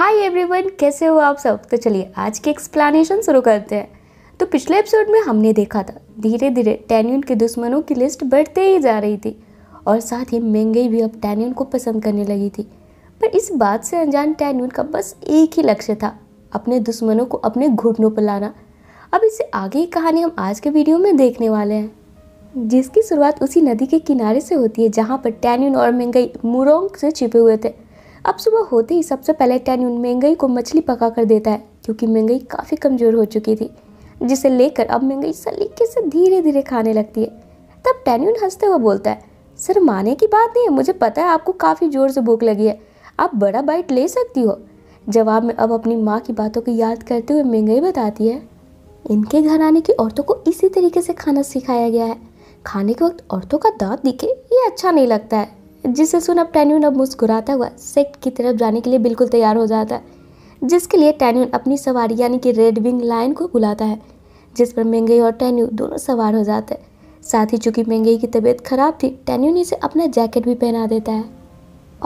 hi everyone कैसे हो आप सब तो चलिए आज की एक्सप्लेनेशन शुरू करते हैं तो पिछले एपिसोड में हमने देखा था धीरे धीरे टैन्यून के दुश्मनों की लिस्ट बढ़ते ही जा रही थी और साथ ही महंगाई भी अब टैन्यून को पसंद करने लगी थी पर इस बात से अनजान टैन्यून का बस एक ही लक्ष्य था अपने दुश्मनों को अपने घुटनों पर लाना अब इससे आगे की कहानी हम आज के वीडियो में देखने वाले हैं जिसकी शुरुआत उसी नदी के किनारे से होती है जहाँ पर टैन्यून और महंगाई मुरोंग से छिपे हुए थे अब सुबह होते ही सबसे पहले टैन्यून महंगाई को मछली पका कर देता है क्योंकि महंगाई काफ़ी कमज़ोर हो चुकी थी जिसे लेकर अब महंगाई सलीके से धीरे धीरे खाने लगती है तब टैन्यून हंसते हुए बोलता है सर माने की बात नहीं है मुझे पता है आपको काफ़ी ज़ोर से भूख लगी है आप बड़ा बाइट ले सकती हो जवाब में अब अपनी माँ की बातों को याद करते हुए महंगाई बताती है इनके घर आने की औरतों को इसी तरीके से खाना सिखाया गया है खाने के वक्त औरतों का दांत दिखे ये अच्छा नहीं लगता है जिसे सुन अब टैन्यून अब मुस्कुराता हुआ सेक्ट की तरफ जाने के लिए बिल्कुल तैयार हो जाता है जिसके लिए टैन्यून अपनी सवारी यानी कि रेड विंग लाइन को बुलाता है जिस पर मेंगई और टैन्यू दोनों सवार हो जाते हैं साथ ही चूंकि मेंगई की तबीयत खराब थी टैन्यून इसे अपना जैकेट भी पहना देता है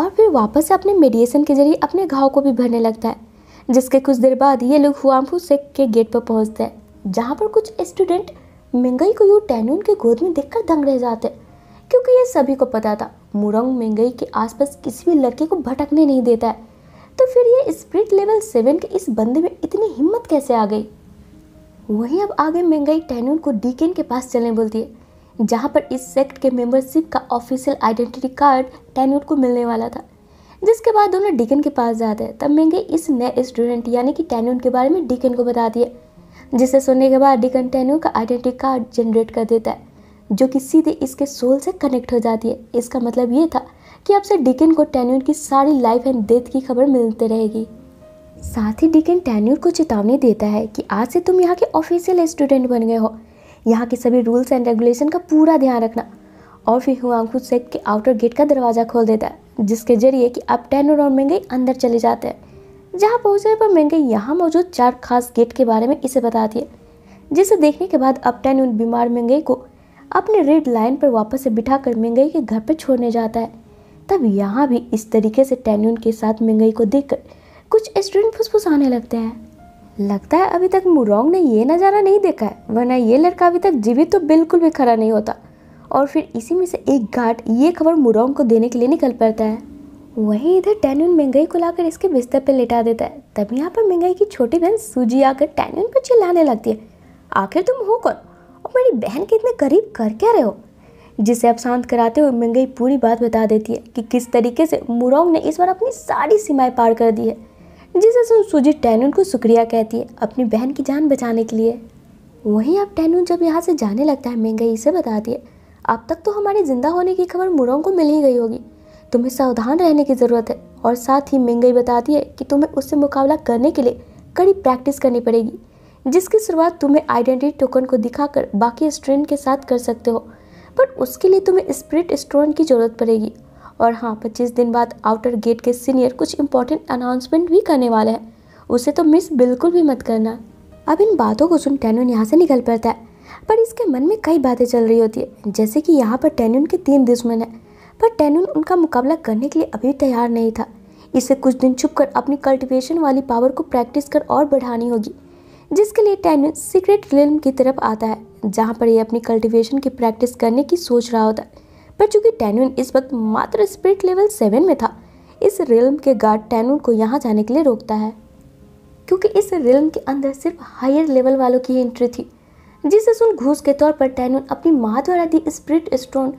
और फिर वापस अपने मेडिएशन के जरिए अपने घाव को भी भरने लगता है जिसके कुछ देर बाद ये लोग हुआम्फू सेक के गेट पर पहुँचते हैं जहाँ पर कुछ स्टूडेंट मेंगई को यूँ टैन्यून के गोद में कर दंग रह जाते क्योंकि ये सभी को पता था मुरंग मेंगई के आसपास किसी भी लड़के को भटकने नहीं देता है तो फिर ये स्प्रिट लेवल सेवन के इस बंदे में इतनी हिम्मत कैसे आ गई वहीं अब आगे महंगाई टैन्यून को डीकेन के पास चलने बोलती है जहाँ पर इस सेक्ट के मेंबरशिप का ऑफिशियल आइडेंटिटी कार्ड टैन्यून को मिलने वाला था जिसके बाद दोनों डीकन के पास जाते हैं तब मेंगे इस नए स्टूडेंट यानी कि टैन्यून के बारे में डीकन को बताती है जिसे सुनने के बाद डीकन टैन्यून का आइडेंटिटी कार्ड जनरेट कर देता है जो कि सीधे इसके सोल से कनेक्ट हो जाती है इसका मतलब ये था कि अब से डिकेन को टेन्यूर की सारी लाइफ एंड डेथ की खबर मिलते रहेगी साथ ही डिकेन टेन्यूर को चेतावनी देता है कि आज से तुम यहाँ के ऑफिशियल स्टूडेंट बन गए हो यहाँ के सभी रूल्स एंड रेगुलेशन का पूरा ध्यान रखना और फिर हुआंकू सेक्ट के आउटर गेट का दरवाज़ा खोल देता है जिसके जरिए कि अब टेनर और महंगे अंदर चले जाते हैं जहाँ पहुँचने पर महंगे यहाँ मौजूद चार खास गेट के बारे में इसे बताती है जिसे देखने के बाद अब टेन बीमार महंगे को अपने रेड लाइन पर वापस से बिठा कर मिंगई के घर पर छोड़ने जाता है तब यहाँ भी इस तरीके से टैन्यून के साथ मिंगई को देख कुछ स्टूडेंट फुसफुसाने लगते हैं लगता है अभी तक मुरोंग ने ये नज़ारा नहीं देखा है वरना ये लड़का अभी तक जीवित तो बिल्कुल भी खड़ा नहीं होता और फिर इसी में से एक गार्ड ये खबर मुरोंग को देने के लिए निकल पड़ता है वहीं इधर टैन्यून मिंगई को लाकर इसके बिस्तर पर लेटा देता है तब यहाँ पर मिंगई की छोटी बहन सूजी आकर टैन्यून पर चिल्लाने लगती है आखिर तुम हो कौन मेरी बहन के इतने करीब कर क्या रहे हो जिसे अब शांत कराते हुए मंगई पूरी बात बता देती है कि किस तरीके से मुरोंग ने इस बार अपनी सारी सीमाएं पार कर दी है जिसे सुन सुजी टैनून को शुक्रिया कहती है अपनी बहन की जान बचाने के लिए वहीं अब टैनून जब यहाँ से जाने लगता है मंगई इसे बताती है अब तक तो हमारे ज़िंदा होने की खबर मुरोंग को मिल ही गई होगी तुम्हें सावधान रहने की ज़रूरत है और साथ ही मंगई बताती है कि तुम्हें उससे मुकाबला करने के लिए कड़ी प्रैक्टिस करनी पड़ेगी जिसकी शुरुआत तुम्हें आइडेंटिटी टोकन को दिखाकर बाकी स्ट्रेन के साथ कर सकते हो पर उसके लिए तुम्हें स्प्रिट स्टोन की ज़रूरत पड़ेगी और हाँ पच्चीस दिन बाद आउटर गेट के सीनियर कुछ इंपॉर्टेंट अनाउंसमेंट भी करने वाले हैं उसे तो मिस बिल्कुल भी मत करना अब इन बातों को सुन टेन्यून यहाँ से निकल पड़ता है पर इसके मन में कई बातें चल रही होती है जैसे कि यहाँ पर टेन्यून के तीन दुश्मन हैं पर टेन्यून उनका मुकाबला करने के लिए अभी तैयार नहीं था इसे कुछ दिन छुप कर अपनी कल्टिवेशन वाली पावर को प्रैक्टिस कर और बढ़ानी होगी जिसके लिए टैनिन सीक्रेट रिल्म की तरफ आता है जहाँ पर यह अपनी कल्टिवेशन की प्रैक्टिस करने की सोच रहा होता है पर चूंकि टैनुन इस वक्त मात्र स्पिरिट लेवल सेवन में था इस रिल्म के गार्ड टैनुन को यहाँ जाने के लिए रोकता है क्योंकि इस रिल्म के अंदर सिर्फ हायर लेवल वालों की एंट्री थी जिसे सुन घूस के तौर पर टैनून अपनी माँ द्वारा दी स्प्रिट स्टोन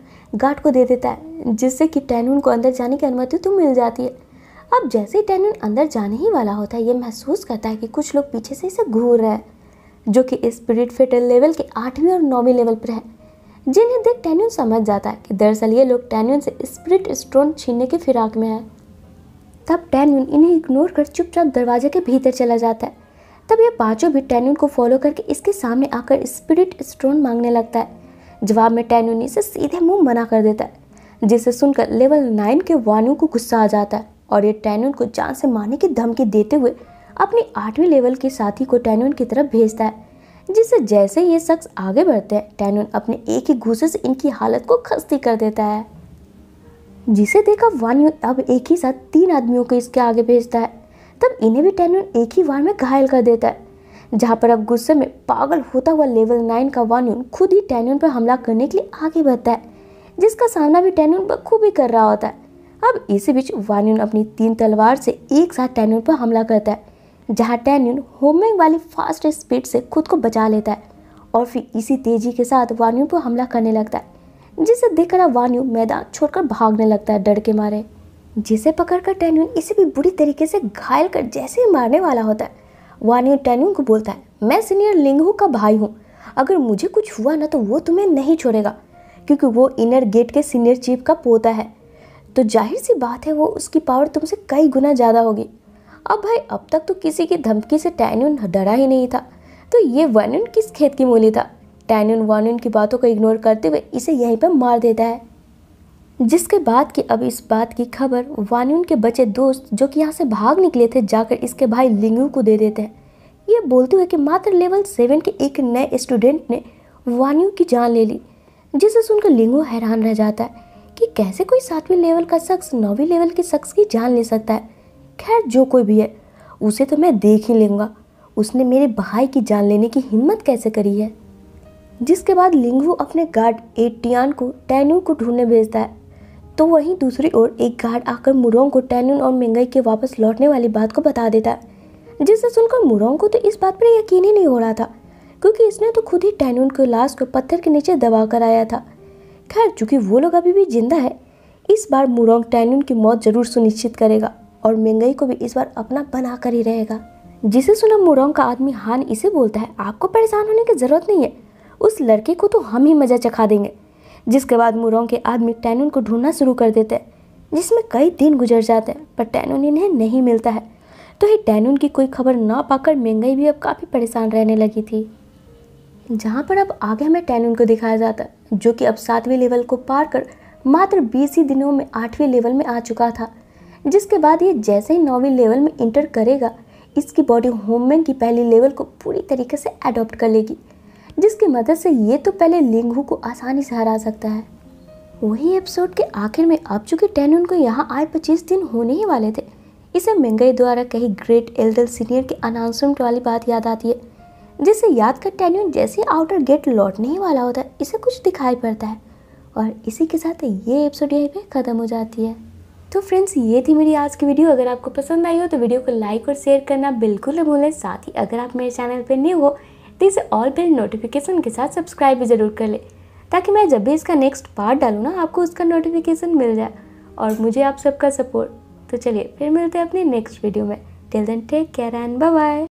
गार्ड को दे देता है जिससे कि टैनून को अंदर जाने की अनुमति तो मिल जाती है अब जैसे टेनन अंदर जाने ही वाला होता है ये महसूस करता है कि कुछ लोग पीछे से इसे घूर रहे हैं जो कि स्पिरिट फेटल लेवल के आठवीं और नौवीं लेवल पर है जिन्हें देख टेन्यून समझ जाता है कि दरअसल ये लोग टेन्यून से स्पिरिट स्टोन छीनने के फिराक में है तब टेन्यून इन्हें इग्नोर कर चुपचाप दरवाजे के भीतर चला जाता है तब ये पाँचों भी टेन्यून को फॉलो करके इसके सामने आकर स्पिरिट स्टोन मांगने लगता है जवाब में टेन्यून इसे सीधे मुंह मना कर देता है जिसे सुनकर लेवल नाइन के वानू को गुस्सा आ जाता है और ये टैनुन को जान से मारने की धमकी देते हुए अपने आठवीं लेवल के साथी को टैनुन की तरफ भेजता है जिससे जैसे ये शख्स आगे बढ़ते हैं टैनुन अपने एक ही घूसे से इनकी हालत को खस्ती कर देता है जिसे देखा वान यून अब एक ही साथ तीन आदमियों को इसके आगे भेजता है तब इन्हें भी टैनुन एक ही वार में घायल कर देता है जहाँ पर अब गुस्से में पागल होता हुआ लेवल नाइन का वान्यून खुद ही टैनुन पर हमला करने के लिए आगे बढ़ता है जिसका सामना भी टैनुन बखूबी कर रहा होता है अब इसी बीच वान्यून अपनी तीन तलवार से एक साथ टैन्यून पर हमला करता है जहाँ टैन्यून होमिंग वाली फास्ट स्पीड से खुद को बचा लेता है और फिर इसी तेजी के साथ वान्यू पर हमला करने लगता है जिसे देखकर वान्यू मैदान छोड़कर भागने लगता है डर के मारे जिसे पकड़कर टैन्यून इसे भी बुरी तरीके से घायल कर जैसे ही मारने वाला होता है वान्यू टैन्यून को बोलता है मैं सीनियर लिंगू का भाई हूँ अगर मुझे कुछ हुआ ना तो वो तुम्हें नहीं छोड़ेगा क्योंकि वो इनर गेट के सीनियर चीफ का पोता है तो जाहिर सी बात है वो उसकी पावर तुमसे कई गुना ज़्यादा होगी अब भाई अब तक तो किसी की धमकी से टैन्यून डरा ही नहीं था तो ये वन्यून किस खेत की मूली था टैन्यून वान्यून की बातों को इग्नोर करते हुए इसे यहीं पर मार देता है जिसके बाद कि अब इस बात की खबर वान्यून के बचे दोस्त जो कि यहाँ से भाग निकले थे जाकर इसके भाई लिंगू को दे देते हैं ये बोलते हुए कि मात्र लेवल सेवन के एक नए स्टूडेंट ने वान्यू की जान ले ली जिसे सुनकर लिंगू हैरान रह जाता है कि कैसे कोई सातवें लेवल का शख्स नौवीं लेवल के शख्स की जान ले सकता है खैर जो कोई भी है उसे तो मैं देख ही लूँगा उसने मेरे भाई की जान लेने की हिम्मत कैसे करी है जिसके बाद लिंगू अपने गार्ड एटियान को टैनू को ढूंढने भेजता है तो वहीं दूसरी ओर एक गार्ड आकर मुरोंग को टैनून और मेंगई के वापस लौटने वाली बात को बता देता है जिससे सुनकर मुरोंग को तो इस बात पर यकीन ही नहीं हो रहा था क्योंकि इसने तो खुद ही टैनून को लाश को पत्थर के नीचे दबा कर आया था खैर चूँकि वो लोग अभी भी जिंदा है इस बार मुरोंग टैन्यून की मौत जरूर सुनिश्चित करेगा और मेंगई को भी इस बार अपना बना कर ही रहेगा जिसे सुना मुरोंग का आदमी हान इसे बोलता है आपको परेशान होने की ज़रूरत नहीं है उस लड़के को तो हम ही मज़ा चखा देंगे जिसके बाद मुरोंग के आदमी टैनून को ढूंढना शुरू कर देते हैं जिसमें कई दिन गुजर जाते हैं पर टैनून इन्हें नहीं मिलता है तो ही टैनून की कोई खबर ना पाकर मेंगई भी अब काफ़ी परेशान रहने लगी थी जहाँ पर अब आगे हमें टैनिन को दिखाया जाता है जो कि अब सातवें लेवल को पार कर मात्र बीस ही दिनों में आठवें लेवल में आ चुका था जिसके बाद ये जैसे ही नौवीं लेवल में इंटर करेगा इसकी बॉडी होममैन की पहली लेवल को पूरी तरीके से अडॉप्ट कर लेगी जिसकी मदद से ये तो पहले लिंगू को आसानी से हरा सकता है वही एपिसोड के आखिर में अब चूँकि टेनून को यहाँ आए पच्चीस दिन होने ही वाले थे इसे मेंगई द्वारा कही ग्रेट एल्डर सीनियर के अनाउंसमेंट वाली बात याद आती है जिसे याद कर टेन्यून जैसे आउटर गेट लौटने ही वाला होता है इसे कुछ दिखाई पड़ता है और इसी के साथ ये एपिसोड यहीं पे ख़त्म हो जाती है तो फ्रेंड्स ये थी मेरी आज की वीडियो अगर आपको पसंद आई हो तो वीडियो को लाइक और शेयर करना बिल्कुल न भूलें साथ ही अगर आप मेरे चैनल पर न्यू हो तो इसे ऑल बेल नोटिफिकेशन के साथ सब्सक्राइब भी ज़रूर कर लें ताकि मैं जब भी इसका नेक्स्ट पार्ट डालूँ ना आपको उसका नोटिफिकेशन मिल जाए और मुझे आप सबका सपोर्ट तो चलिए फिर मिलते हैं अपने नेक्स्ट वीडियो में till then take care and bye